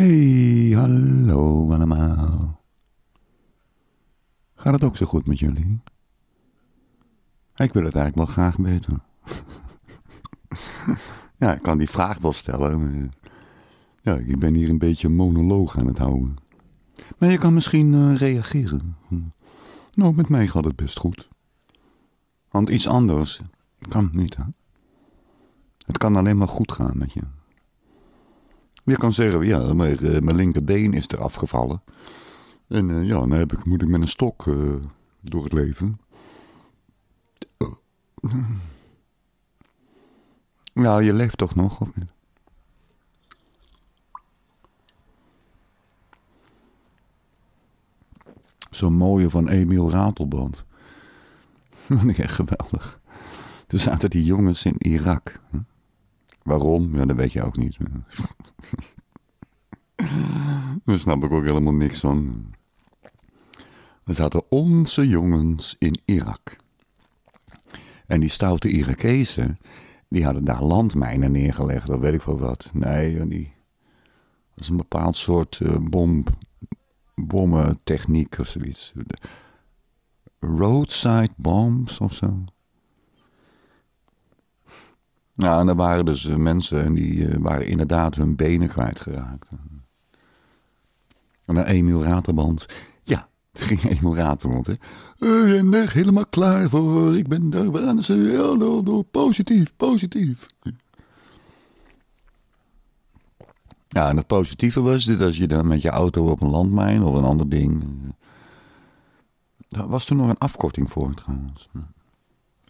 Hey, hallo allemaal. Gaat het ook zo goed met jullie? Ik wil het eigenlijk wel graag weten. ja, ik kan die vraag wel stellen. ja, ik ben hier een beetje monoloog aan het houden. Maar je kan misschien eh, reageren. Nou, met mij gaat het best goed. Want iets anders kan niet, Het kan alleen maar goed gaan met je. Je kan zeggen, ja, mijn eh, linkerbeen is er afgevallen. En eh, ja, dan heb ik, moet ik met een stok eh, door het leven. Nou, je leeft toch nog, of niet? Zo'n mooie van Emiel Ratelband. Dat vond echt geweldig. Toen zaten die jongens in Irak. Hè? Waarom? Ja, dat weet je ook niet. Daar snap ik ook helemaal niks van. Er zaten onze jongens in Irak. En die stoute Irakezen, die hadden daar landmijnen neergelegd, dat weet ik wel wat. Nee, die, dat is een bepaald soort uh, bom, bommentechniek of zoiets. Roadside bombs of zo. Ja, nou, en er waren dus eh, mensen en die eh, waren inderdaad hun benen kwijtgeraakt. En de Emil Raterband. Ja, het ging Emiel Raterband. Hè. Eh, helemaal klaar voor. Ik ben daar aan dood nou, nou, Positief, positief. Ja, en het positieve was dit als je dan met je auto op een landmijn of een ander ding. Daar was toen nog een afkorting voor trouwens.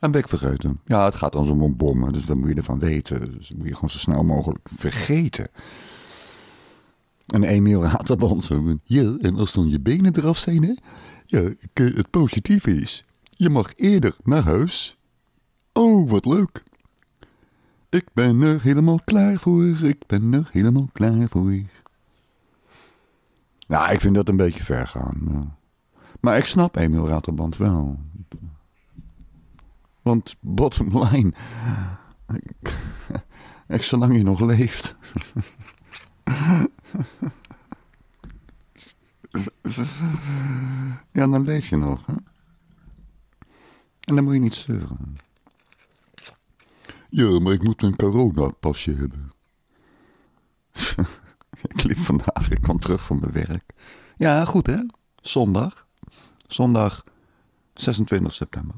En ben ik vergeten. Ja, het gaat ons om een bommen, dus dat moet je ervan weten? Dus moet je gewoon zo snel mogelijk vergeten. En Emiel raadt op Ja, en als dan je benen eraf zijn, hè? Ja, het positieve is, je mag eerder naar huis. Oh, wat leuk. Ik ben er helemaal klaar voor. Ik ben er helemaal klaar voor. Nou, ik vind dat een beetje ver gaan. Eh. Maar, ik snap Emiel Raterband wel. Want bottom line, echt zolang je nog leeft. Ja, dan leef je nog. Hè? En dan moet je niet zeuren. Ja, maar ik moet een coronapasje hebben. ik liep vandaag, ik kwam terug van mijn werk. Ja, goed hè? Zondag. Zondag 26 september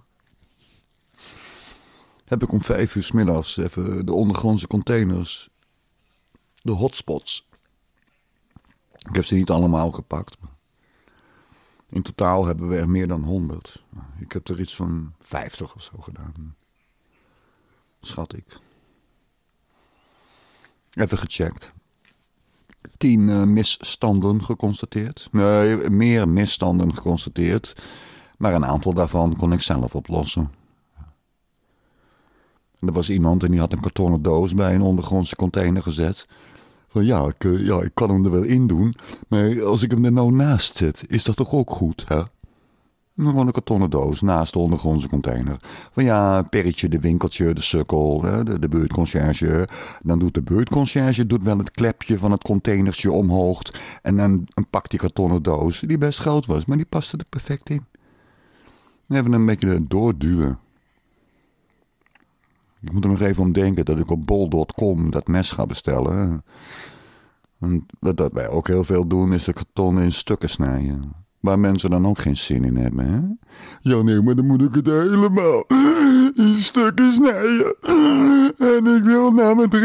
heb ik om vijf uur middags even de ondergrondse containers, de hotspots. Ik heb ze niet allemaal gepakt. In totaal hebben we er meer dan 100. Ik heb er iets van 50 of zo gedaan. Schat ik. Even gecheckt. Tien eh, misstanden geconstateerd. Nee, meer misstanden geconstateerd. Maar een aantal daarvan kon ik zelf oplossen er was iemand en die had een kartonnen doos bij een ondergrondse container gezet. Van ja, ik, eh, ja, ik kan hem er wel in doen. Maar als ik hem er nou naast zet, is dat toch ook goed, hè? Gewoon een kartonnen doos naast de ondergrondse container. Van ja, Perretje, de winkeltje, de sukkel, de, de buurtconciërge. Dan doet de buurtconciërge doet wel het klepje van het containersje omhoog. En dan pakt die kartonnen doos, die best groot was, maar die paste er perfect in. Even een beetje doorduwen. Ik moet er nog even om denken dat ik op bol.com dat mes ga bestellen. En wat wij ook heel veel doen, is de karton in stukken snijden. Waar mensen dan ook geen zin in hebben, hè? Ja, nee, maar dan moet ik het helemaal in stukken snijden. En ik wil naar mijn 53.000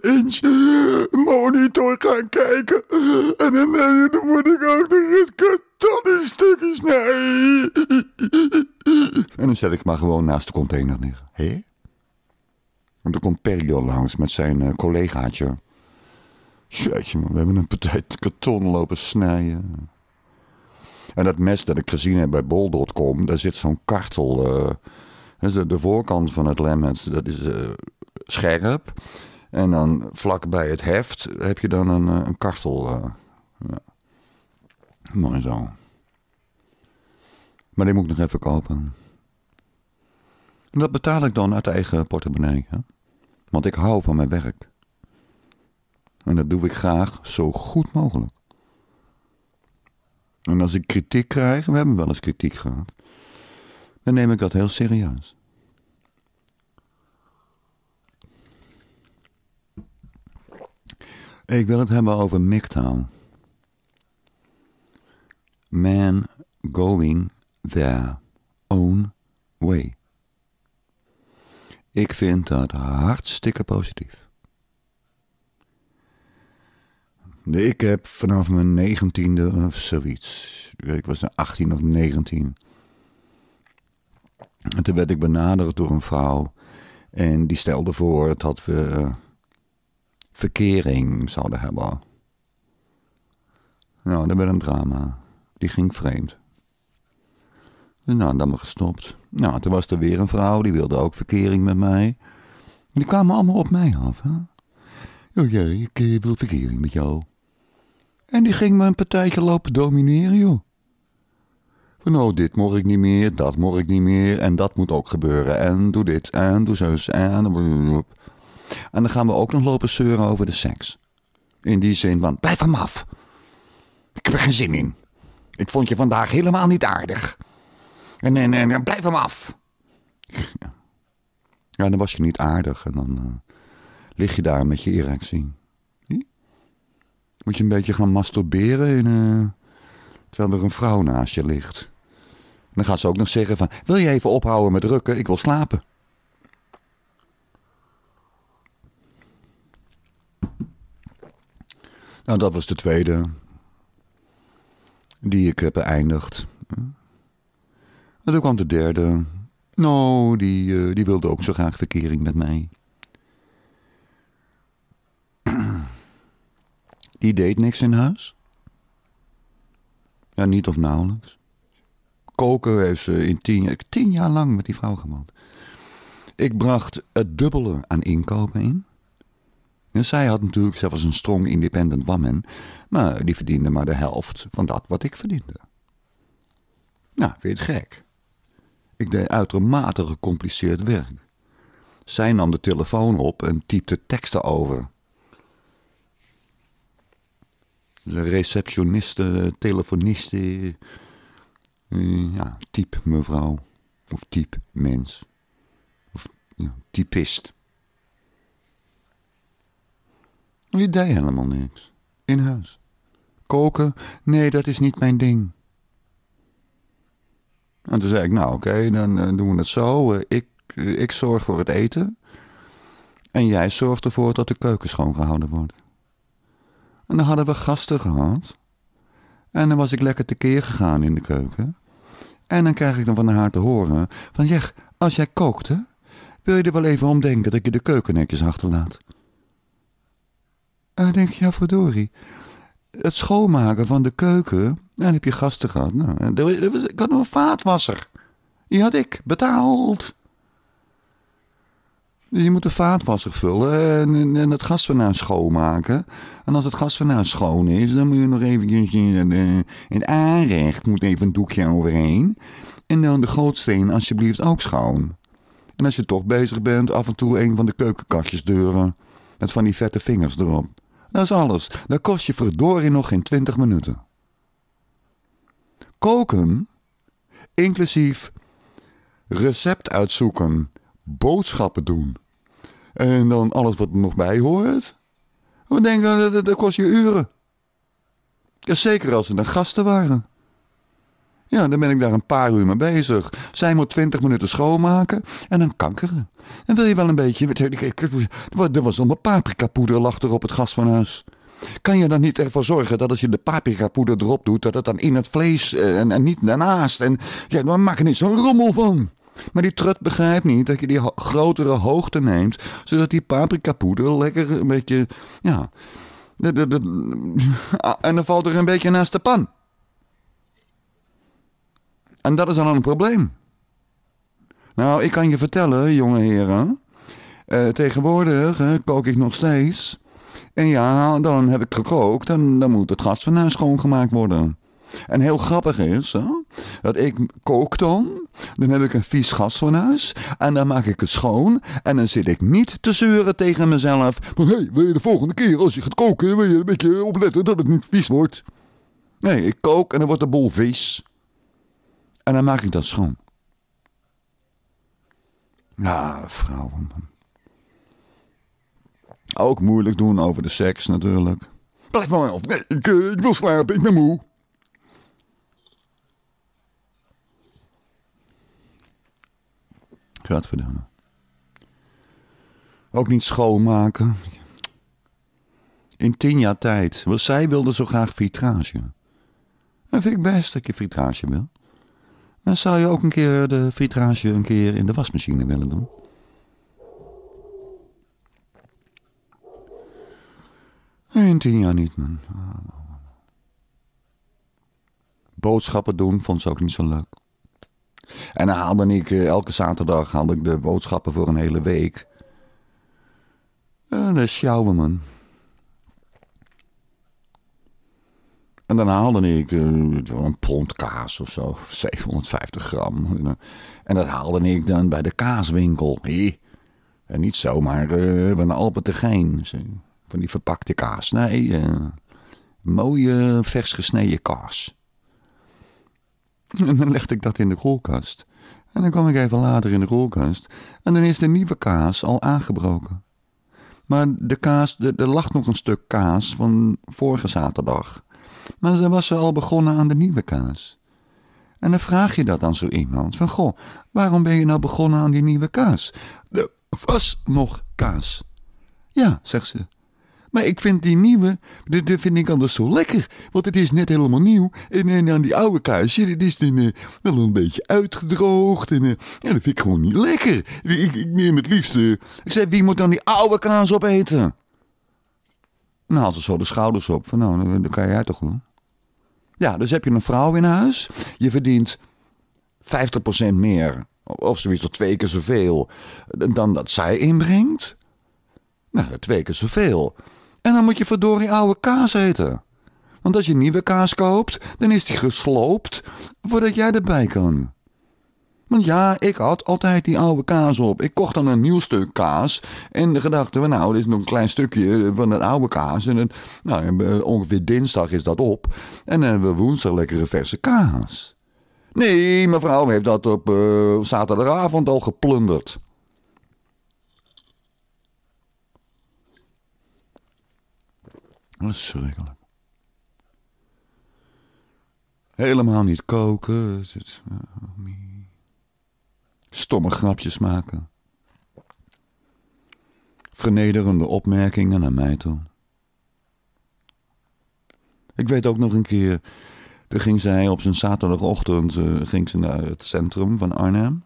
inch monitor gaan kijken. En dan, dan moet ik ook nog het karton in stukken snijden. En dan zet ik maar gewoon naast de container neer. Hé? Want komt Perio langs met zijn eh, collegaatje. Jeetje man, we hebben een partij karton lopen snijden. En dat mes dat ik gezien heb bij bol.com, daar zit zo'n kartel. Eh, de, de, voorkant van het lemmet, dat is eh, scherp. En dan vlak bij het heft heb je dan een, een kartel. Uh, ja. Mooi zo. Maar die moet ik nog even kopen. En dat betaal ik dan uit eigen portemonnee. Hè? Want ik hou van mijn werk. En dat doe ik graag zo goed mogelijk. En als ik kritiek krijg, we hebben wel eens kritiek gehad, dan neem ik dat heel serieus. Ik wil het hebben over MGTOW. Man going their own way. Ik vind dat hartstikke positief. Ik heb vanaf mijn negentiende of zoiets. Ik was 18 of 19. En toen werd ik benaderd door een vrouw. En die stelde voor dat we eh, verkering zouden hebben. Nou, dat werd een drama. Die ging vreemd nou, dan maar gestopt. Nou, toen was er weer een vrouw, die wilde ook verkering met mij. Die kwamen allemaal op mij af. Hè? Oh ja, ik eh, wil verkering met jou. En die ging me een partijtje lopen domineren, joh. Van oh, dit mocht ik niet meer, dat mocht ik niet meer, en dat moet ook gebeuren. En doe dit, en doe zus, en... En dan gaan we ook nog lopen zeuren over de seks. In die zin van, blijf hem af. Ik heb er geen zin in. Ik vond je vandaag helemaal niet aardig. En, en, en, en blijf hem af. Ja, dan was je niet aardig. En dan eh, lig je daar met je erectie. Moet je een beetje gaan masturberen in, eh, terwijl er een vrouw naast je ligt. dan gaat ze ook nog zeggen van, wil je even ophouden met rukken? Ik wil slapen. Nou, dat was de tweede die ik heb beëindigd. En toen kwam de derde. Nou, die, eh, die wilde ook zo graag verkering met mij. Die deed niks in huis. Ja, niet of nauwelijks. Koken heeft ze in tien, jaar lang met die vrouw gewoond. Ik bracht het dubbele aan inkopen in. En zij had natuurlijk, zij was een strong independent woman, maar die verdiende maar de helft van dat wat ik verdiende. Nou, weer gek. Ik deed uitermate gecompliceerd werk. Zij nam de telefoon op en typte teksten over. De receptioniste, telefoniste. Eh, ja, type mevrouw. Of type mens. Of ja, typist. Die deed helemaal niks. In huis. Koken? Nee, dat is niet mijn ding. En toen zei ik, nou oké, dan eh, doen we het zo. Eh, ik, eh, ik zorg voor het eten. En jij zorgt ervoor dat de keuken schoongehouden wordt. En dan hadden we gasten gehad. En dan was ik lekker tekeer gegaan in de keuken. En dan krijg ik dan van haar te horen: van zeg, als jij kookte, wil je er wel even om denken dat je de keuken netjes achterlaat. En dan denk je, ja verdorie. Het schoonmaken van de keuken dan heb je gasten gehad. Nou, was, ik had nog een vaatwasser. Die had ik betaald. Dus je moet de vaatwasser vullen en, en, en het gasfornuis schoonmaken. En als het gasfornuis schoon is, dan moet je nog eventjes eh, in het aanrecht moet even een doekje overheen. En dan de gootsteen alsjeblieft ook schoon. En als je toch bezig bent, af en toe een van de keukenkastjes deuren. Met van die vette vingers erop. Dat is alles. Dat kost je verdorie nog geen 20 minuten koken, inclusief recept uitzoeken, boodschappen doen en dan alles wat er nog bij hoort. We denken, dat, dat kost je uren. zeker als er dan gasten waren. Ja, dan ben ik daar een paar uur mee bezig. Zij moet twintig minuten schoonmaken en dan kankeren. En wil je wel een beetje... Er was allemaal paprikapoeder lag er op het gas van huis. Kan je dan niet ervoor zorgen dat als je de paprikapoeder erop doet, dat het dan in het vlees eh, en, en niet daarnaast? En ja, dan maak er niet zo'n rommel van. Maar die trut begrijpt niet dat je die grotere hoogte neemt, zodat die paprikapoeder lekker een beetje, ja, en dan valt er een beetje naast de pan. En dat is dan een probleem. Nou, ik kan je vertellen, jonge heren. Eh, tegenwoordig kook ik nog steeds en ja, dan heb ik gekookt en dan moet het gas van huis schoongemaakt worden. En heel grappig is hè, dat ik kook dan, dan heb ik een vies gasfornuis en dan maak ik het schoon en dan zit ik niet te zeuren tegen mezelf van hé, hey, wil je de volgende keer als je gaat koken, wil je een beetje opletten dat het niet vies wordt. Nee, ik kook en dan wordt de bol vies. En dan maak ik dat schoon. Ja, vrouwen. Ook moeilijk doen over de seks natuurlijk. Blijf maar af. Nee, ik, eh, ik wil slapen, ik ben moe. Gadverdamme. Ook niet schoonmaken. In tien jaar tijd. Want zij wilde zo graag vitrage. Dat vind ik best dat je vitrage wil. dan zou je ook een keer de vitrage een keer in de wasmachine willen doen? Nee, in tien jaar niet, man. Boodschappen doen vond ze ook niet zo leuk. En dan haalde ik eh, elke zaterdag haalde ik de boodschappen voor een hele week. En dat sjouwen, man. En dan haalde ik eh, een pond kaas of zo, 750 gram. En dat haalde ik dan bij de kaaswinkel. En niet zomaar uh, eh, bij een Alpentegein. Van die verpakte kaas. Nee, eh, mooie vers gesneden kaas. En dan legde ik dat in de koelkast. En dan kwam ik even later in de koelkast. En dan is de nieuwe kaas al aangebroken. Maar de kaas, er lag nog een stuk kaas van vorige zaterdag. Maar ze was al begonnen aan de nieuwe kaas. En dan vraag je dat aan zo iemand: van goh, waarom ben je nou begonnen aan die nieuwe kaas? Er was nog kaas. Ja, zegt ze. Maar ik vind die nieuwe, dat vind ik anders zo lekker. Want het is net helemaal nieuw. En, en aan die oude kaasje, Die is dan, eh, wel een beetje uitgedroogd. En eh, ja, dat vind ik gewoon niet lekker. Ik, ik neem het liefst... Eh, ik zei, wie moet dan die oude kaas opeten? En haalt ze zo de schouders op. Van nou, dan, dan kan jij toch doen. Ja, dus heb je een vrouw in huis. Je verdient 50% meer. Of zoiets, of twee keer zoveel. Dan dat zij inbrengt. Nou, twee keer zoveel. En dan moet je verdorie oude kaas eten. Want als je nieuwe kaas koopt, dan is die gesloopt voordat jij erbij kan. Want ja, ik had altijd die oude kaas op. Ik kocht dan een nieuw stuk kaas. En de gedachte, nou, dit is nog een klein stukje van het oude kaas. En het, nou, eh, ongeveer dinsdag is dat op. En dan hebben we woensdag lekkere verse kaas. Nee, mevrouw heeft dat op eh, zaterdagavond al geplunderd. schrikkelijk. Helemaal niet koken. Eh, Stomme grapjes maken. Vernederende opmerkingen naar mij toe. Ik weet ook nog een keer. Toen ging zij op zijn zaterdagochtend eh, ging ze naar het centrum van Arnhem.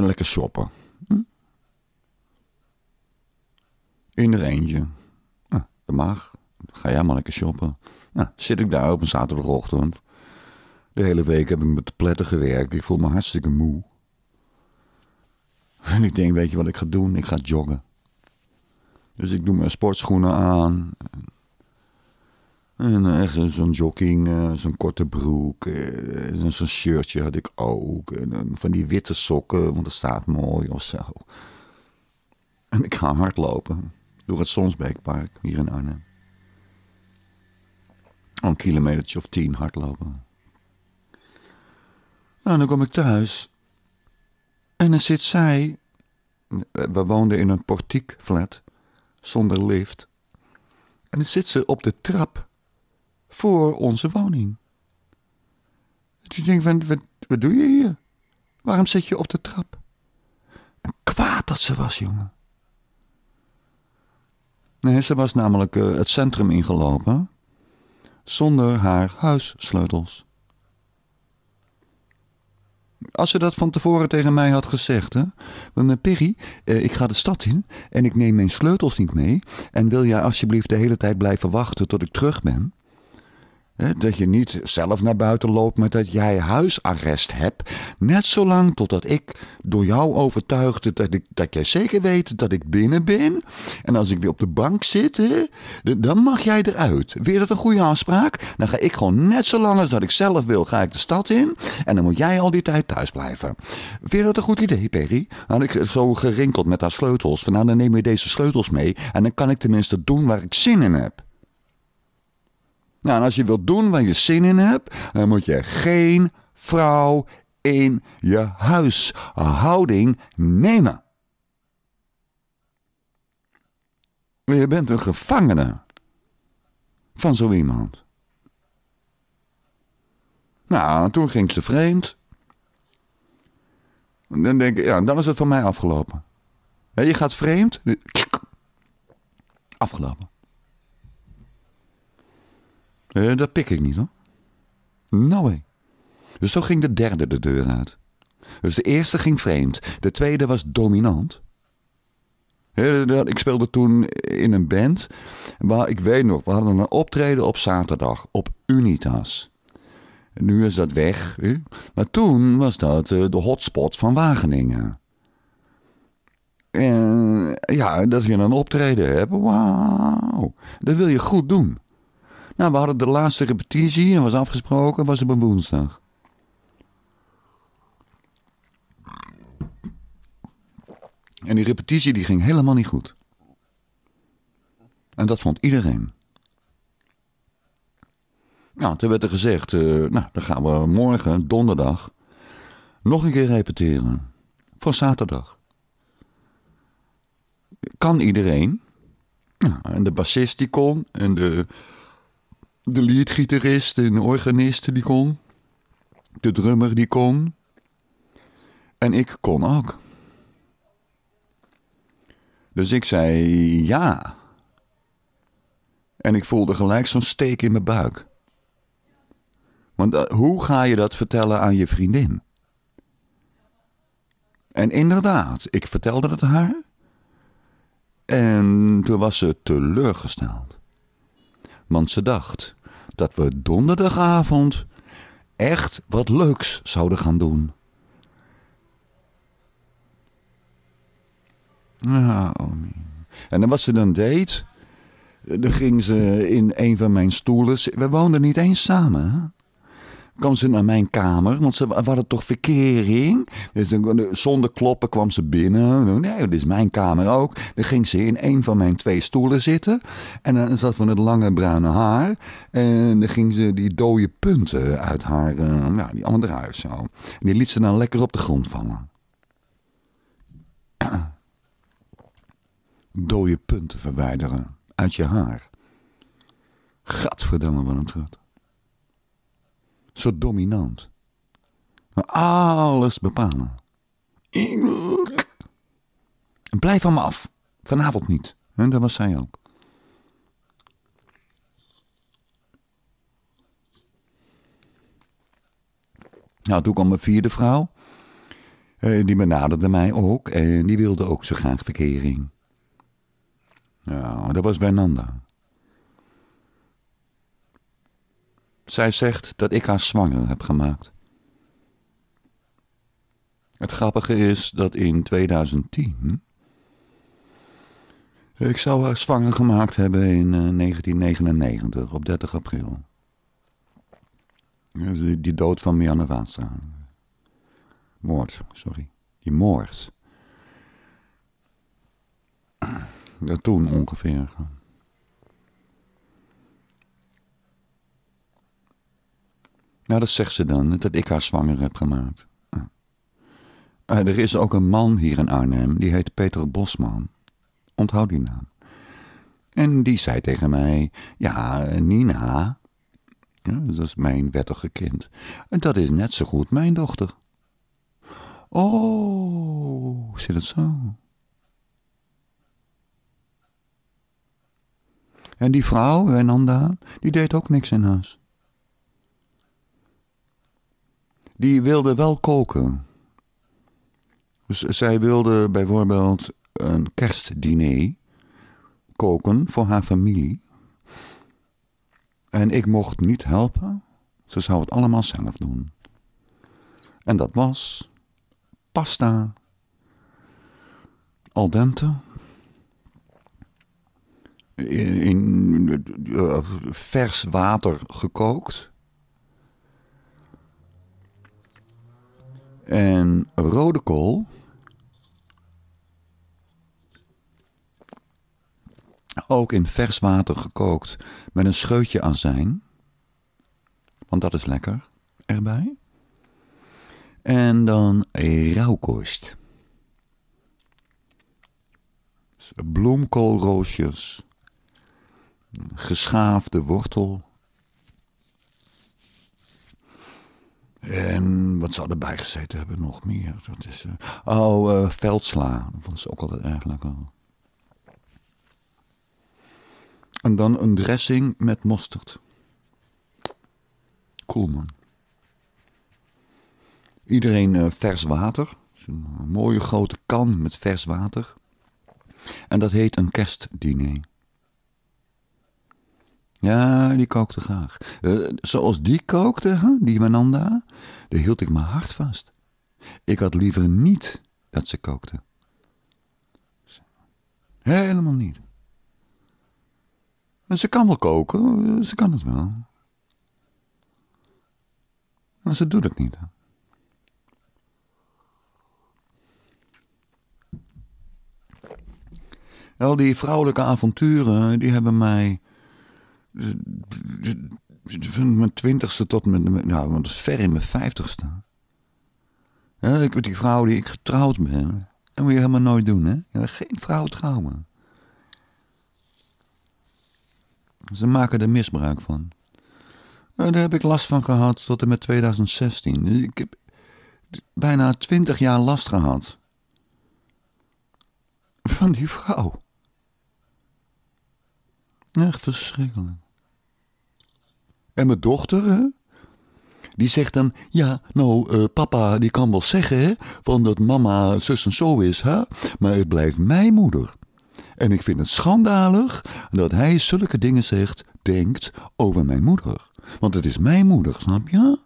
lekker shoppen. In de eentje. Nou, dat mag. Ga jij maar lekker shoppen. Nou, zit ik daar op een zaterdagochtend. De hele week heb ik met de pletten gewerkt. Ik voel me hartstikke moe. En ik denk, weet je wat ik ga doen? Ik ga joggen. Dus ik doe mijn sportschoenen aan. En eh, echt zo'n jogging, eh, zo'n korte broek, eh, En zo'n shirtje had ik ook. En van die witte sokken, want dat staat mooi of zo. En ik ga hardlopen door het Sonsbeekpark hier in Arnhem. Een kilometertje of tien hardlopen. Nou, dan kom ik thuis. En dan zit zij. We woonden in een portiekflat. Zonder lift. En dan zit ze op de trap. Voor onze woning. En dus ik denk, wat, wat, wat doe je hier? Waarom zit je op de trap? kwaad dat ze was, jongen. Nee, ze was namelijk eh, het centrum ingelopen zonder haar huissleutels. Als ze dat van tevoren tegen mij had gezegd, hè? Want, eh, eh, ik ga de stad in en ik neem mijn sleutels niet mee. En wil jij alsjeblieft de hele tijd blijven wachten tot ik terug ben? dat je niet zelf naar buiten loopt, maar dat jij huisarrest hebt. Net zolang totdat ik door jou overtuigde dat, ik, dat jij zeker weet dat ik binnen ben. En als ik weer op de bank zit, dan mag jij eruit. Weer dat een goede afspraak? Dan ga ik gewoon net zolang als dat ik zelf wil, ga ik de stad in. En dan moet jij al die tijd thuis blijven. Weer dat een goed idee, Perry? Had ik zo gerinkeld met haar sleutels. Van nou, dan neem je deze sleutels mee. En dan kan ik tenminste doen waar ik zin in heb. Nou, en als je wilt doen waar je zin in hebt, dan moet je geen vrouw in je huishouding nemen. Je bent een gevangene van zo iemand. Nou, toen ging ze vreemd. Dan denk ik, ja, dan is het van mij afgelopen. je gaat vreemd. Afgelopen. Uh, dat pik ik niet hoor. Nou, way. Dus zo ging de derde de deur uit. Dus de eerste ging vreemd. De tweede was dominant. Ik speelde toen in een band. Maar ik weet nog, we hadden een optreden op zaterdag op Unitas. Nu is dat weg. Maar toen was dat eh, de hotspot van Wageningen. En ja, dat je een optreden hebt, wauw. Dat wil je goed doen. Nou, we hadden de laatste repetitie, dat was afgesproken, was op een woensdag. En die repetitie die ging helemaal niet goed. En dat vond iedereen. Nou, toen werd er gezegd, eh, nou, dan gaan we morgen, donderdag, nog een keer repeteren. Voor zaterdag. Kan iedereen. Nou, en de bassist die kon, en de, de leadgitarist en organist die kon. De drummer die kon. En ik kon ook. Dus ik zei ja. En ik voelde gelijk zo'n steek in mijn buik. Want eh, hoe ga je dat vertellen aan je vriendin? En inderdaad, ik vertelde het haar. En toen was ze teleurgesteld. Want ze dacht, dat we donderdagavond echt wat leuks zouden gaan doen. Ah, en dan wat ze dan deed, eh, dan ging ze in een van mijn stoelen. We woonden niet eens samen kwam ze naar mijn kamer, want ze waren toch verkering. Dus zonder kloppen kwam ze binnen. Nee, dit is mijn kamer ook. Dan ging ze in een van mijn twee stoelen zitten. En dan zat van het lange bruine haar. En dan ging ze die dode punten uit haar, uh, eh, ja, nou, die allemaal eruit zo. En die liet ze dan lekker op de grond vallen. Dode punten verwijderen uit je haar. Gadverdamme, wat een trut zo dominant. alles bepalen. En blijf van me af. Vanavond niet. En dat was zij ook. Nou, toen kwam mijn vierde vrouw. Eh, die benaderde mij ook. En die wilde ook zo graag verkering. Nou, dat was Bernanda. Zij zegt dat ik haar zwanger heb gemaakt. Het grappige is dat in 2010. Ik zou haar zwanger gemaakt hebben in 1999, eh, op 30 april. Die dood van Mianne Waastra. Moord, sorry. Die moord. Dat toen ongeveer. Nou, dat zegt ze dan, dat ik haar zwanger heb gemaakt. Eh, er is ook een man hier in Arnhem, die heet Peter Bosman. Onthoud die naam. En die zei tegen mij, ja, Nina, dat is mijn wettige kind, en dat is net zo goed mijn dochter. Oh, zit het zo? En die vrouw, Nanda, die deed ook niks in huis. die wilde wel koken. Dus zij wilde bijvoorbeeld een kerstdiner koken voor haar familie. En ik mocht niet helpen. Ze zou het allemaal zelf doen. En dat was pasta al dente. In, eh, vers water gekookt. En rode kool. Ook in vers water gekookt met een scheutje azijn. Want dat is lekker erbij. En dan rauwkorst, dus Bloemkoolroosjes. Geschaafde wortel. En wat zou erbij gezeten hebben nog meer? Dat is, eh, oh, eh, veldsla. Dat vond ze ook altijd eigenlijk al. En dan een dressing met mosterd. Cool man. Iedereen eh, vers water. Een mooie grote kan met vers water. En dat heet een kerstdiner. Ja, die kookte graag. Eh, zoals die kookte, die Mananda, daar hield ik mijn hart vast. Ik had liever niet dat ze kookte. Helemaal niet. ze kan wel koken, ze kan het wel. Maar ze doet het niet. Wel, Al die vrouwelijke avonturen, die hebben mij van mijn twintigste tot mijn, nou, want dat is ver in mijn vijftigste. Ja, ik, die vrouw die ik getrouwd ben, dat moet je helemaal nooit doen, hè? Ja, geen vrouw trouwen. Ze maken er misbruik van. daar heb ik last van gehad tot en met 2016. Ik heb bijna twintig jaar last gehad. Van die vrouw. Echt verschrikkelijk. En mijn dochter, hè? die zegt dan: Ja, nou, eh, papa die kan wel zeggen hè, van dat mama zus en zo is, hè? maar het blijft mijn moeder. En ik vind het schandalig dat hij zulke dingen zegt, denkt over mijn moeder. Want het is mijn moeder, snap je?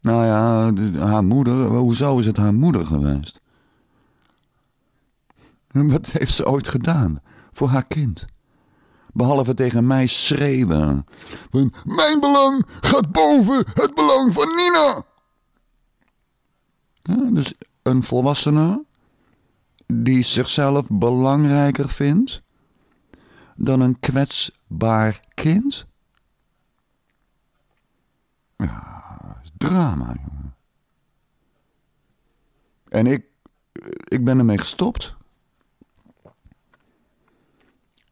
Nou ja, haar moeder, zou is het haar moeder geweest? Wat heeft ze ooit gedaan voor haar kind? behalve tegen mij schreeuwen. Van, mijn belang gaat boven het belang van Nina. Ja, dus een volwassene die zichzelf belangrijker vindt dan een kwetsbaar kind? Ja, drama, jongen. En ik, ik ben ermee gestopt.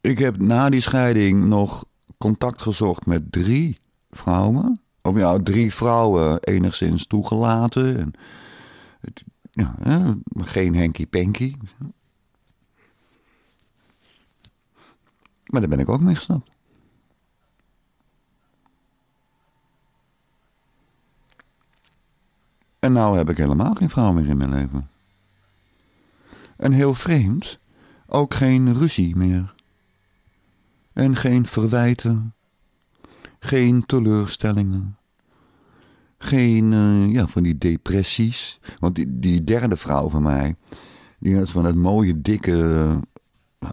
Ik heb na die scheiding nog contact gezocht met drie vrouwen. Of ja, drie vrouwen enigszins toegelaten. En, ja, geen Henky Panky. Maar daar ben ik ook mee gestapt. En nou heb ik helemaal geen vrouw meer in mijn leven. En heel vreemd, ook geen ruzie meer en geen verwijten, geen teleurstellingen, geen ja, van die depressies. Want die, die derde vrouw van mij, die had van het mooie, dikke,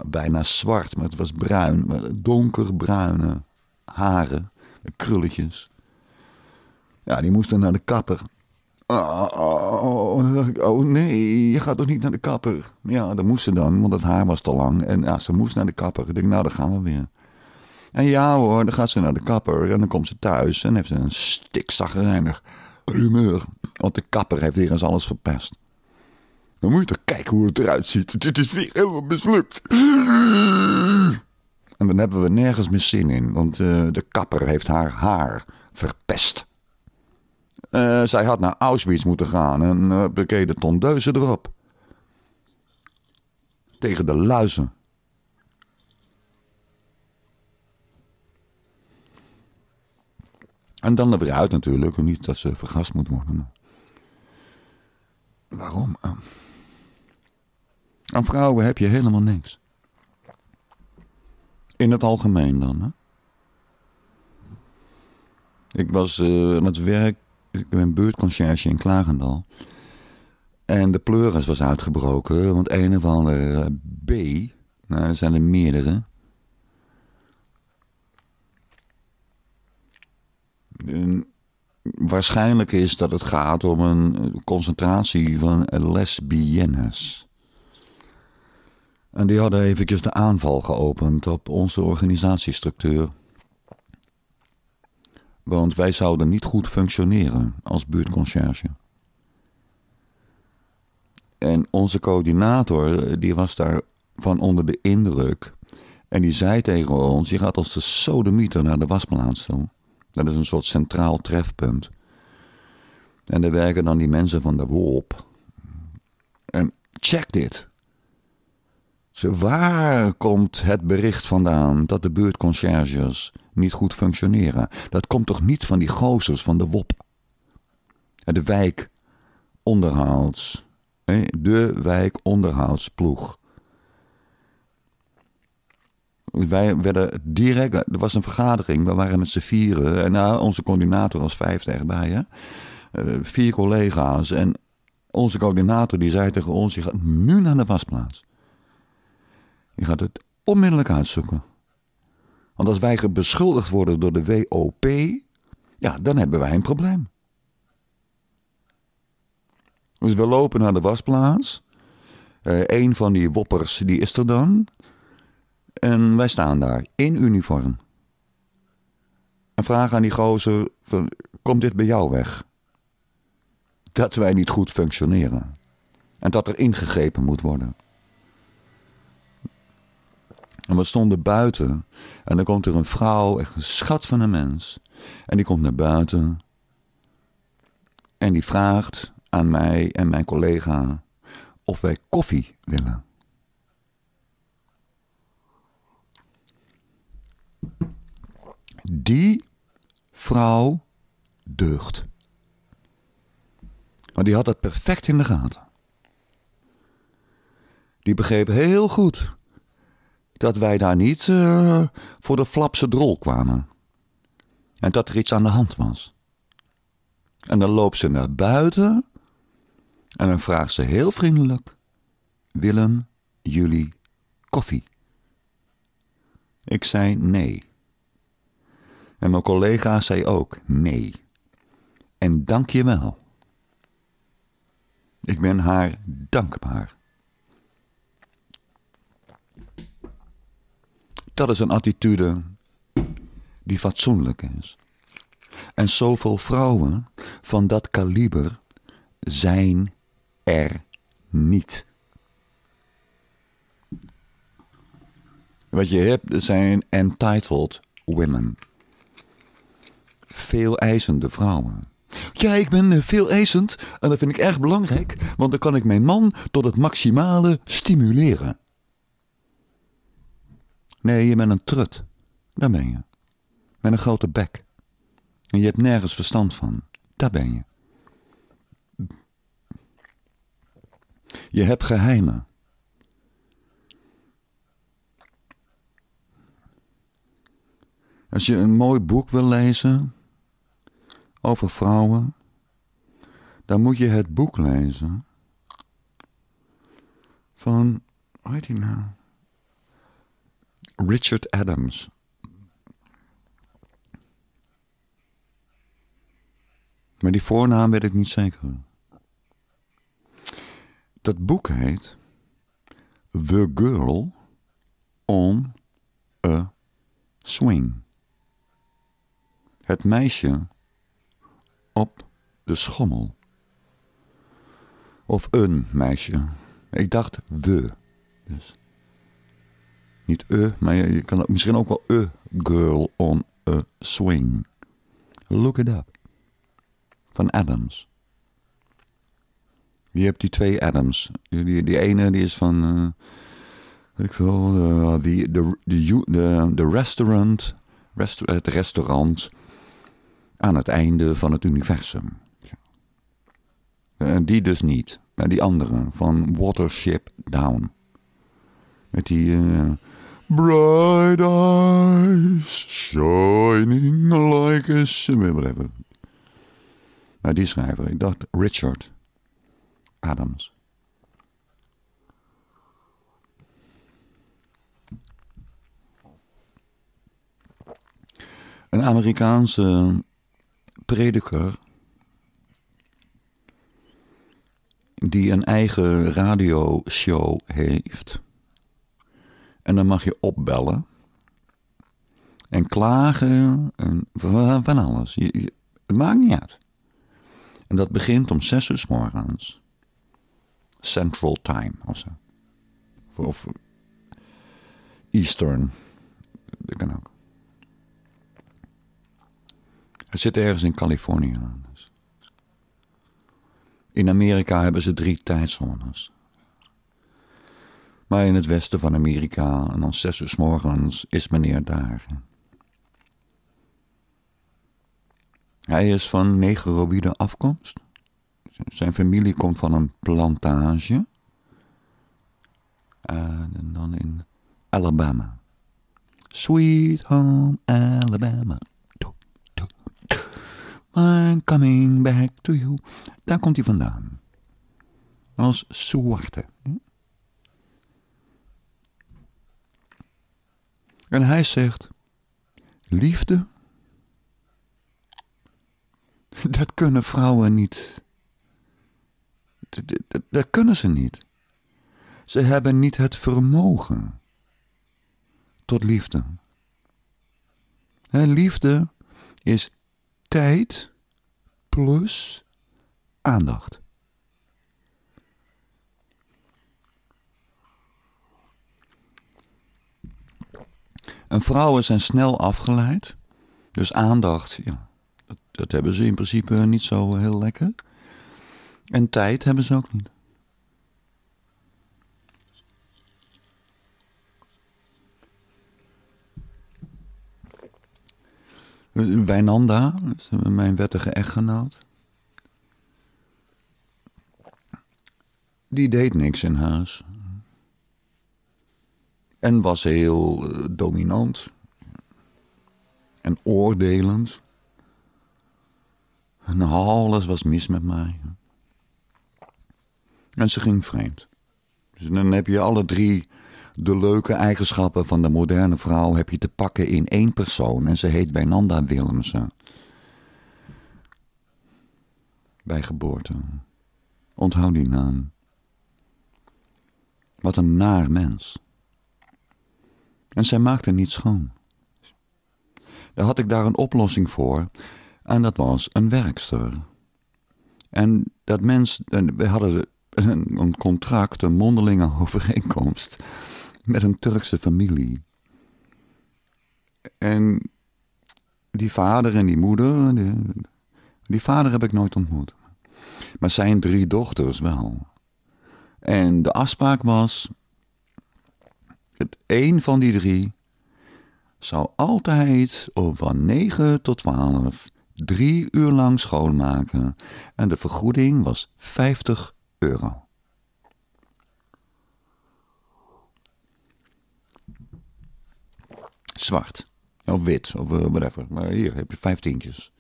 bijna zwart, maar het was bruin, donkerbruine haren, krulletjes. Ja, die moest naar de kapper. Oh, oh, oh, nee, je gaat toch niet naar de kapper? Ja, dat moest ze dan, want het haar was te lang. En ja, ze moest naar de kapper. Ik denk, nou, daar gaan we weer. En ja hoor, dan gaat ze naar de kapper en dan komt ze thuis en heeft ze een stikzagrijnig humeur. Want de kapper heeft weer eens alles verpest. Dan moet je toch kijken hoe het eruit ziet. Dit is weer helemaal mislukt. En dan hebben we nergens meer zin in, want eh, de kapper heeft haar haar verpest. Uh, zij had naar Auschwitz moeten gaan en uh, de tondeuzen erop. Tegen de luizen. En dan de weer uit natuurlijk. Niet dat ze vergast moet worden. Waarom? Aan vrouwen heb je helemaal niks. In het algemeen dan. Hè? Ik was uh, aan het werk. Ik ben buurtconciërge in Klagendal. En de pleuris was uitgebroken. Want een of andere eh, B. Nou, er zijn er meerdere. waarschijnlijk is dat het gaat om een concentratie van lesbiennes. En die hadden eventjes de aanval geopend op onze organisatiestructuur. Want wij zouden niet goed functioneren als buurtconcierge. En onze coördinator, die was daar van onder de indruk. En die zei tegen ons, je gaat als de sodemieter naar de wasplaats toe. Dat is een soort centraal trefpunt. En daar werken dan die mensen van de WOP. En check dit. Waar komt het bericht vandaan dat de buurtconcierges niet goed functioneren? Dat komt toch niet van die gozers van de WOP? De wijk onderhouds. De wijk wij werden direct, er was een vergadering, we waren met z'n vieren. En nou, onze coördinator was vijf erbij, hè? Eh, vier collega's. En onze coördinator die zei tegen ons, je gaat nu naar de wasplaats. Je gaat het onmiddellijk uitzoeken. Want als wij beschuldigd worden door de WOP, ja, dan hebben wij een probleem. Dus we lopen naar de wasplaats. Uh, een van die woppers die is er dan. En wij staan daar in uniform. En vragen aan die gozer: Komt dit bij jou weg? Dat wij niet goed functioneren. En dat er ingegrepen moet worden. En we stonden buiten. En dan komt er een vrouw, echt een schat van een mens. En die komt naar buiten. En die vraagt aan mij en mijn collega of wij koffie willen. Die vrouw deugt. Want die had het perfect in de gaten. Die begreep heel goed dat wij daar niet eh, voor de flapse drol kwamen. En dat er iets aan de hand was. En dan loopt ze naar buiten en dan vraagt ze heel vriendelijk: Willem, jullie koffie? Ik zei nee. En mijn collega zei ook nee. En dank je wel. Ik ben haar dankbaar. Dat is een attitude die fatsoenlijk is. En zoveel vrouwen van dat kaliber zijn er niet. Wat je hebt zijn entitled women. Veel eisende vrouwen. Ja, ik ben eh, veel eisend en dat vind ik erg belangrijk, want dan kan ik mijn man tot het maximale stimuleren. Nee, je bent een trut. Daar ben je. Met een grote bek. En je hebt nergens verstand van. Daar ben je. Je hebt geheimen. Als je een mooi boek wil lezen over vrouwen, dan moet je het boek lezen van, hoe heet die nou? Richard Adams. Maar die voornaam weet ik niet zeker. Dat boek heet The Girl on a Swing. Het meisje op de schommel. Of een meisje. Ik dacht we. Dus. Niet e, maar je, kan misschien ook wel e girl on a swing. Look it up. Van Adams. Je hebt die twee Adams. Die, die ene die is van. Uh, ik veel. Eh, de the, the, the, the, restaurant. het restaurant aan het einde van het universum. En eh, die dus niet, maar die andere van Watership Down. Met die eh, bright eyes shining like a shimmer, whatever. Nou, die schrijver, ik dacht Richard Adams. Een Amerikaanse prediker die een eigen radioshow heeft. En dan mag je opbellen. En klagen. En van alles. Je, het maakt niet uit. En dat begint om zes uur s morgens. Central Time of zo. Of Eastern. Dat kan ook. Het zit ergens in Californië In Amerika hebben ze drie tijdzones. Maar in het westen van Amerika en dan zes uur s morgens is meneer daar. Hij is van negroïde afkomst. Zijn familie komt van een plantage. Eh, en dan in Alabama. Sweet home Alabama. I'm coming back to you. Daar komt hij vandaan. Als zwarte. En hij zegt, liefde, dat kunnen vrouwen niet. Dat, dat kunnen ze niet. Ze hebben niet het vermogen tot liefde. En liefde is tijd plus aandacht. En vrouwen zijn snel afgeleid. Dus aandacht, ja, dat, dat hebben ze in principe niet zo heel lekker. En tijd hebben ze ook niet. Wijnanda, dus, eh, mijn wettige echtgenoot. Die deed niks in huis. En was heel eh, dominant. En oordelend. En alles was mis met mij. En ze ging vreemd. Dus dan heb je alle drie de leuke eigenschappen van de moderne vrouw heb je te pakken in één persoon en ze heet Wijnanda Willemsen. Bij geboorte. Onthoud die naam. Wat een naar mens. En zij maakte niet schoon. Daar had ik daar een oplossing voor en dat was een werkster. En dat mens, we hadden een, contract, een mondelinge overeenkomst met een Turkse familie. En die vader en die moeder, die, die vader heb ik nooit ontmoet. Maar zijn drie dochters wel. En de afspraak was, het een van die drie zou altijd op van 9 tot 12 drie uur lang schoonmaken en de vergoeding was 50 euro. zwart. Of wit, of eh, whatever. Maar hier heb je vijf tientjes.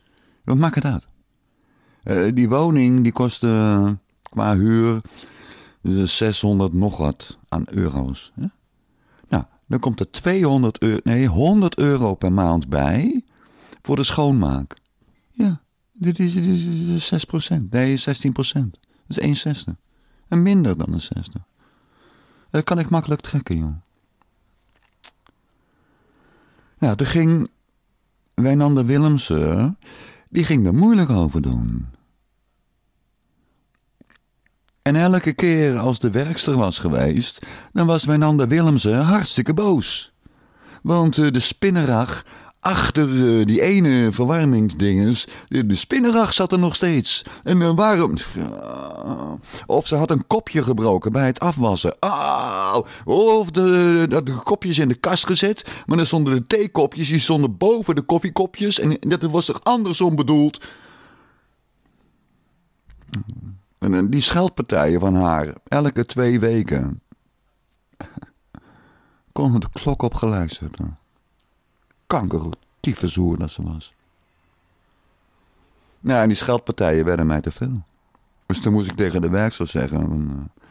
Wat maakt het uit? Eh, die woning die kostte eh, qua huur 600 nog wat aan euro's. Hè? Nou, dan komt er 200 euro, nee, 100 euro per maand bij voor de schoonmaak. Ja, dit is, dit is 6%. Nee, 16%. Dat is 1 zesde. En minder dan een zesde. Dat kan ik makkelijk trekken, joh ja, toen ging Wijnander Willemsen, die ging er moeilijk over doen. En elke keer als de werkster was geweest, dan was Wijnander Willemsen hartstikke boos. Want eh, de spinnerag achter eh, die ene verwarmingsdinges, de, de spinnenrag zat er nog steeds. En uh, waarom? Ah, of ze had een kopje gebroken bij het afwassen. of de, de, kopjes in de kast gezet, maar dan stonden de theekopjes, die stonden boven de koffiekopjes. En, dat was toch andersom bedoeld? En, die scheldpartijen van haar, elke twee weken. Kon de klok op geluisterd kanker tyfushoer dat ze was. Nou, en die scheldpartijen werden mij te veel. Dus toen moest ik tegen de werkster zeggen... Eh,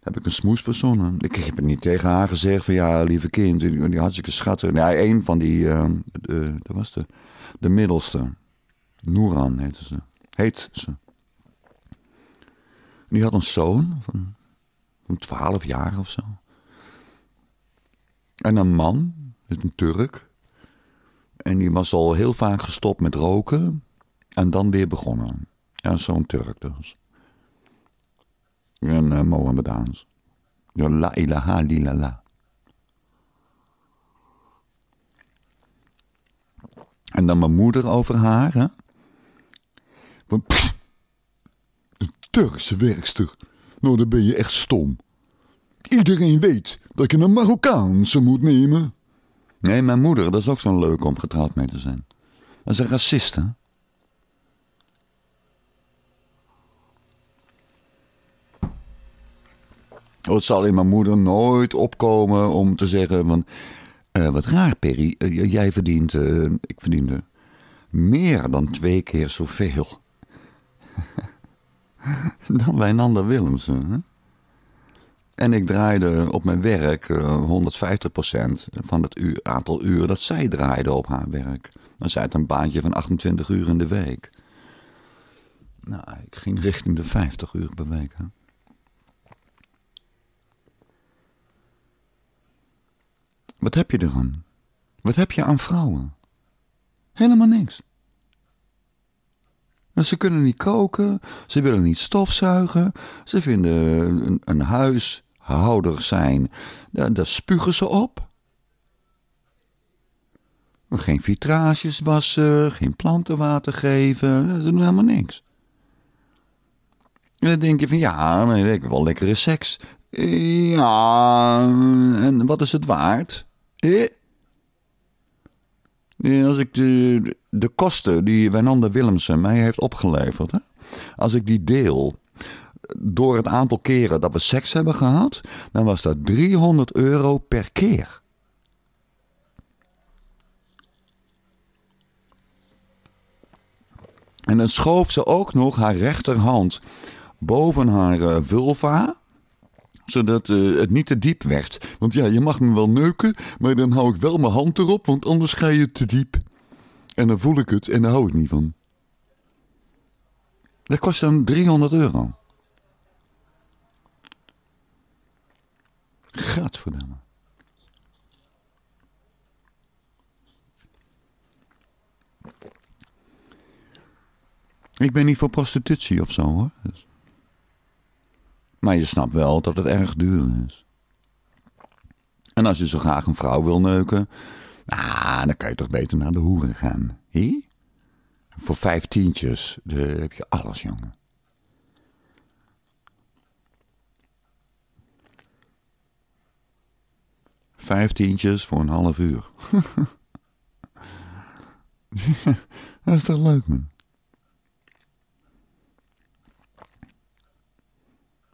heb ik een smoes verzonnen. Ik heb het niet tegen haar gezegd van ja, lieve kind, die, die hartstikke schatten. Ja, een van die, uh, de, dat was de, de middelste. Nooran heette ze. Heet ze. Die had een zoon van, twaalf 12 jaar of zo. En een man een Turk. En die was al heel vaak gestopt met roken en dan weer begonnen. Ja, zo'n Turk dus. En uh, Mohammedaans. Ja, la ilaha lilala. En dan mijn moeder over haar, hè. Want, een Turkse werkster. Nou, dan ben je echt stom. Iedereen weet dat je een Marokkaanse moet nemen. Nee, mijn moeder, dat is ook zo'n leuk om getrouwd mee te zijn. Dat is een racist, hè? Oh, het zal in mijn moeder nooit opkomen om te zeggen van... Eh, wat raar, Perry. Eh, jij verdient... Eh, ik verdiende meer dan twee keer zoveel. dan Wijnanda Willemsen, hè? En ik draaide op mijn werk 150% eh, van het aantal uren dat zij draaide op haar werk. Dan zei had een baantje van 28 uur in de week. Nou, ik ging richting de 50 uur per week. Wat heb je aan? Wat heb je aan vrouwen? Helemaal niks. Ze kunnen niet koken, ze willen niet stofzuigen, ze vinden een, een huis houder zijn. Daar, spugen ze op. Geen vitrages wassen, geen planten water geven, ze doen helemaal niks. En dan denk je van ja, ik heb wel lekkere seks. Ja, en wat is het waard? Eh? als ik de, de kosten die Wijnander Willemsen mij heeft opgeleverd, hè, als ik die deel door het aantal keren dat we seks hebben gehad, dan was dat 300 euro per keer. En dan schoof ze ook nog haar rechterhand boven haar eh, vulva zodat eh, het niet te diep werd. Want ja, je mag me wel neuken, maar dan hou ik wel mijn hand erop, want anders ga je te diep. En dan voel ik het en daar hou ik niet van. Dat kost dan 300 euro. Gadverdamme. Ik ben niet voor prostitutie of zo hoor. Maar je snapt wel dat het erg duur is. En als je zo graag een vrouw wil neuken, ah, dan kan je toch beter naar de hoeren gaan. Hé? Voor vijftientjes tientjes heb je alles, jongen. vijftientjes voor een half uur. dat is toch leuk, man?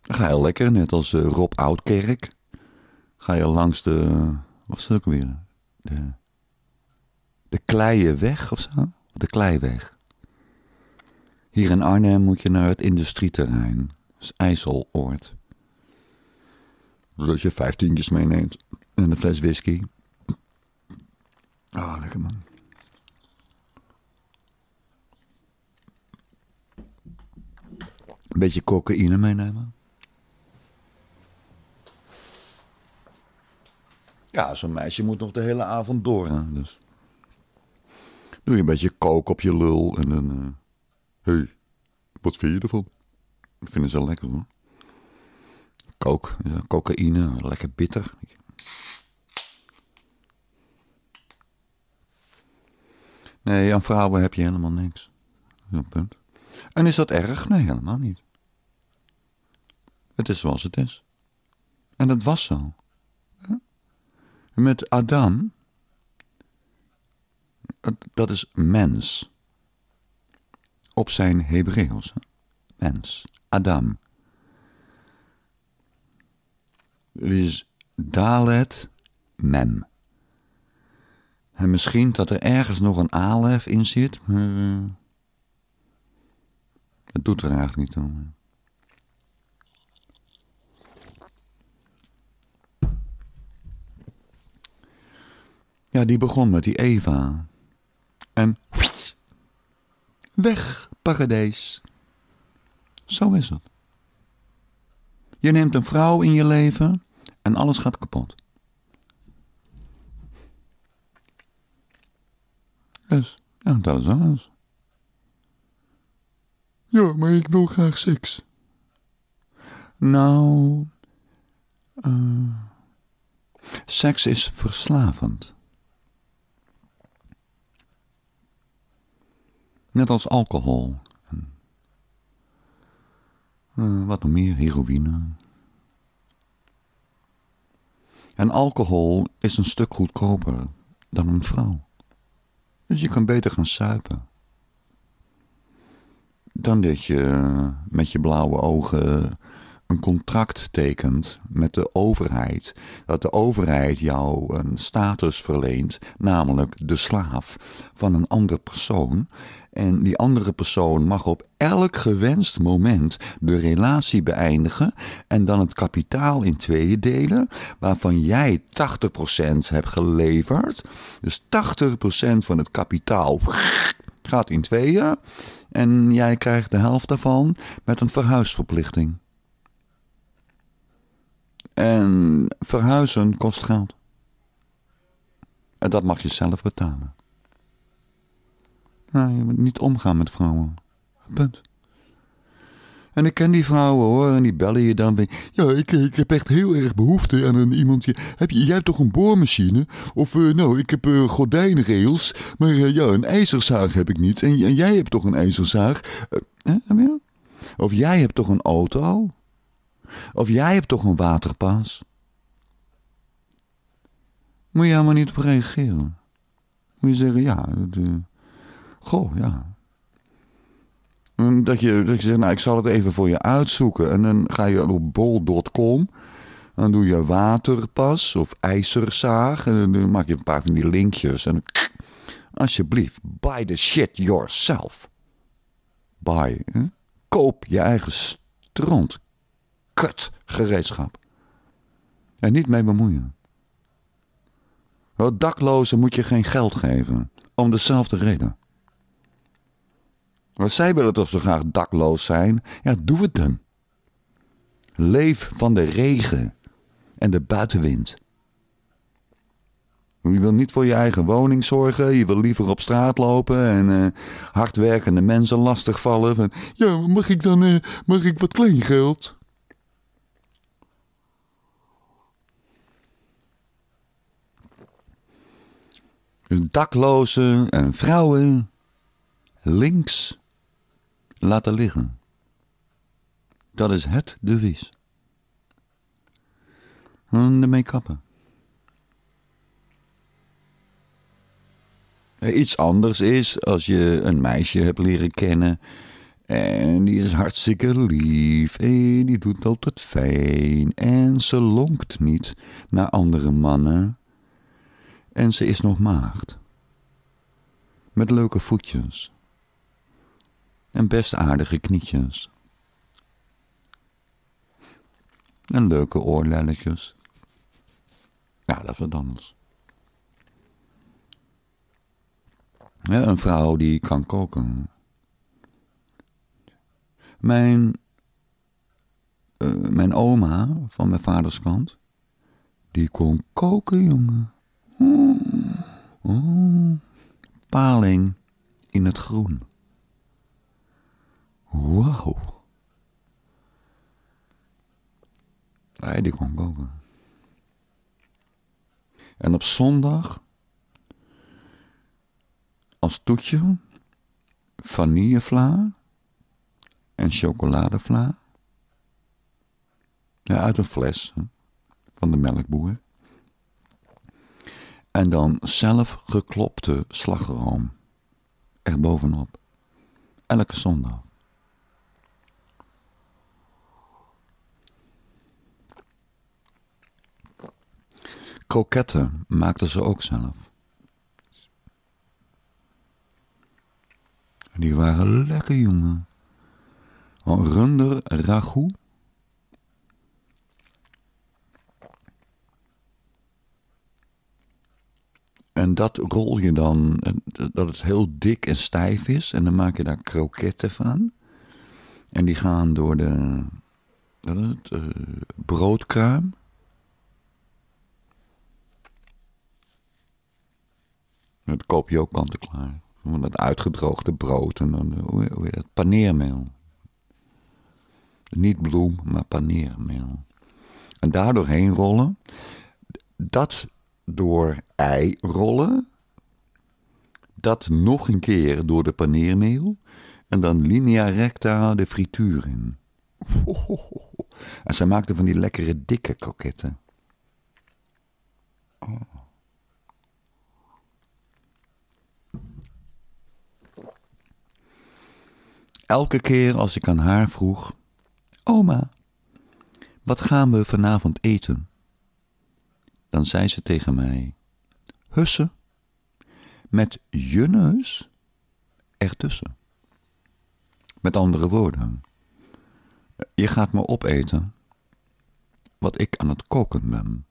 Ga je lekker, net als eh, Rob Oudkerk. Ga je langs de. Wat is het ook weer? De, de Kleienweg of zo? De Kleiweg. Hier in Arnhem moet je naar het industrieterrein. Dat IJsseloord. Dus als je vijftientjes meeneemt, en een fles whisky. Ah, lekker man. Een beetje cocaïne meenemen. Ja, zo'n meisje moet nog de hele avond doorgaan. Dus. Doe je een beetje kook op je lul en dan... Uh, hey, wat vind je ervan? Ik vind ze lekker hoor. Kook, ja, cocaïne, lekker bitter. Nee, aan vrouwen heb je helemaal niks. punt. En is dat erg? Nee, helemaal niet. Het is zoals het is. En dat was zo. Met Adam, dat is mens. Op zijn Hebreeuws. Mens. Adam. Het is Dalet Mem. En misschien dat er ergens nog een alef in zit, eh, het doet er eigenlijk niet om. Ja, die begon met die Eva. En weg, paradijs. Zo is het. Je neemt een vrouw in je leven en alles gaat kapot. ja Ja, dat is alles. Ja, maar ik wil graag seks. Nou, eh, seks is verslavend. Net als alcohol. Eh, wat nog meer, heroïne. En alcohol is een stuk goedkoper dan een vrouw. Dus je kan beter gaan suipen. Dan dat je eh, met je blauwe ogen een contract tekent met de overheid. Dat de overheid jou een status verleent, namelijk de slaaf van een andere persoon. En die andere persoon mag op elk gewenst moment de relatie beëindigen en dan het kapitaal in tweeën delen, waarvan jij 80% hebt geleverd. Dus 80% van het kapitaal gaat in tweeën en jij krijgt de helft daarvan met een verhuisverplichting. En verhuizen kost geld. En dat mag je zelf betalen. Nou, je moet niet omgaan met vrouwen. Punt. En ik ken die vrouwen hoor, en die bellen je dan Ja, ik, eh, ik heb echt heel erg behoefte aan een, iemand. heb je, jij hebt toch een boormachine? Of eh, nou, ik heb uh, gordijnrails, maar ja, een ijzerzaag heb ik niet. En, jij hebt toch een ijzerzaag? Hè, of jij hebt toch een auto? Of jij hebt toch een waterpas? Moet je helemaal niet op reageren. Moet je zeggen, ja, Goh, ja. En dat je, zegt, nou, ik zal het even voor je uitzoeken. En dan ga je op bol.com. Dan doe je waterpas of ijzerzaag. En dan maak je een paar van die linkjes. En alsjeblieft, buy the shit yourself. Buy. Koop je eigen strand, Kut gereedschap. En niet mee bemoeien. daklozen moet je geen geld geven. Om dezelfde reden. Want zij willen toch zo graag dakloos zijn? Ja, doe het dan. Leef van de regen en de buitenwind. Je wil niet voor je eigen woning zorgen. Je wil liever op straat lopen en eh, hardwerkende mensen lastigvallen. Van, ja, mag ik dan eh, mag ik wat kleingeld? Daklozen en vrouwen. Links laten liggen. Dat is het devies. En make kappen. Eh, iets anders is als je een meisje hebt leren kennen. En die is hartstikke lief. En die doet altijd fijn. En ze lonkt niet naar andere mannen. En ze is nog maagd. Met leuke voetjes en best aardige knietjes. En leuke oorlelletjes. Ja, dat is wat anders. een vrouw die kan koken. Mijn, eh, mijn oma van mijn vaders kant, die kon koken, jongen. Mm, mm. Paling in het groen. Wow. Nee, die kon koken. En op zondag, als toetje, vanillevla en chocoladevla. uit een fles van de melkboer. En dan zelf geklopte slagroom. Er bovenop. Elke zondag. Kroketten maakten ze ook zelf. Die waren lekker, jongen. Oh, Runder ragout. En dat rol je dan, dat het heel dik en stijf is. En dan maak je daar kroketten van. En die gaan door de, het, eh, broodkruim. Dat koop je ook kant-en-klaar. Dat uitgedroogde brood en dan, eh, hoe, heet dat? Paneermeel. Niet bloem, maar paneermeel. En daardoor heen rollen. Dat door ei rollen. Dat nog een keer door de paneermeel. En dan linea recta de frituur in. En zij maakten van die lekkere dikke kroketten. Oh. elke keer als ik aan haar vroeg: Oma, wat gaan we vanavond eten? Dan zei ze tegen mij: Hussen, met je neus ertussen. Met andere woorden, je gaat me opeten wat ik aan het koken ben.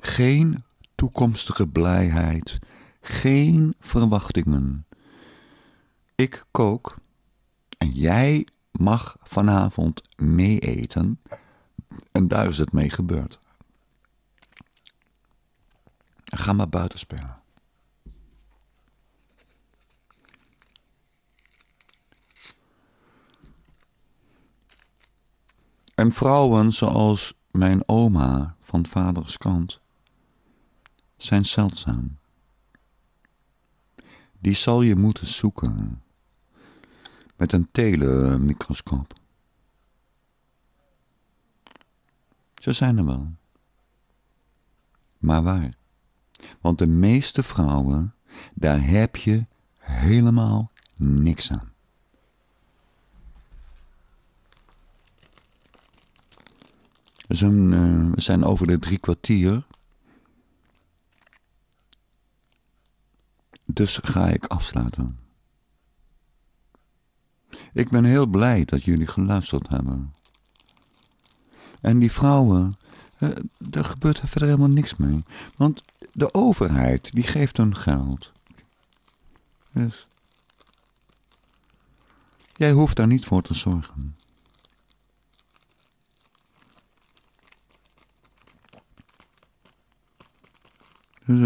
Geen toekomstige blijheid, geen verwachtingen ik kook en jij mag vanavond meeeten. En daar is het mee gebeurd. Ga maar buiten spelen. En vrouwen zoals mijn oma van vaders kant zijn zeldzaam. Die zal je moeten zoeken met een telemicroscoop. Ze zijn er wel. Maar waar? Want de meeste vrouwen, daar heb je helemaal niks aan. Dus eh, we zijn over de drie kwartier. Dus ga ik afsluiten. Ik ben heel blij dat jullie geluisterd hebben. En die vrouwen, eh, daar gebeurt er verder helemaal niks mee. Want de overheid, die geeft hun geld. Dus. Jij hoeft daar niet voor te zorgen.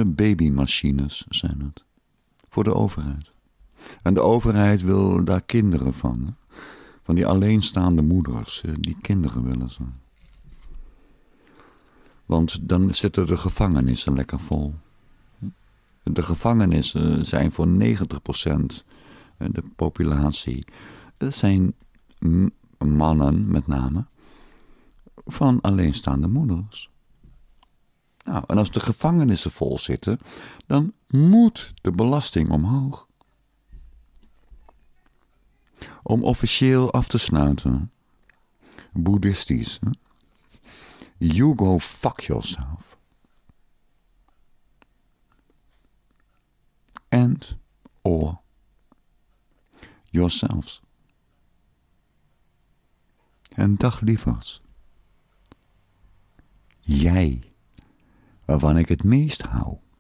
Babymachines zijn het. Voor de overheid. En de overheid wil daar kinderen van. Van die alleenstaande moeders, eh, die kinderen willen ze. Want dan zitten de gevangenissen lekker vol. De gevangenissen zijn voor 90% eh, de populatie. Dat eh, zijn mannen met name van alleenstaande moeders. Nou, en als de gevangenissen vol zitten, dan moet de belasting omhoog om officieel af te sluiten. Boeddhistisch. You go fuck yourself. And or yourselves. En dag lievers. Jij, waarvan ik het meest hou.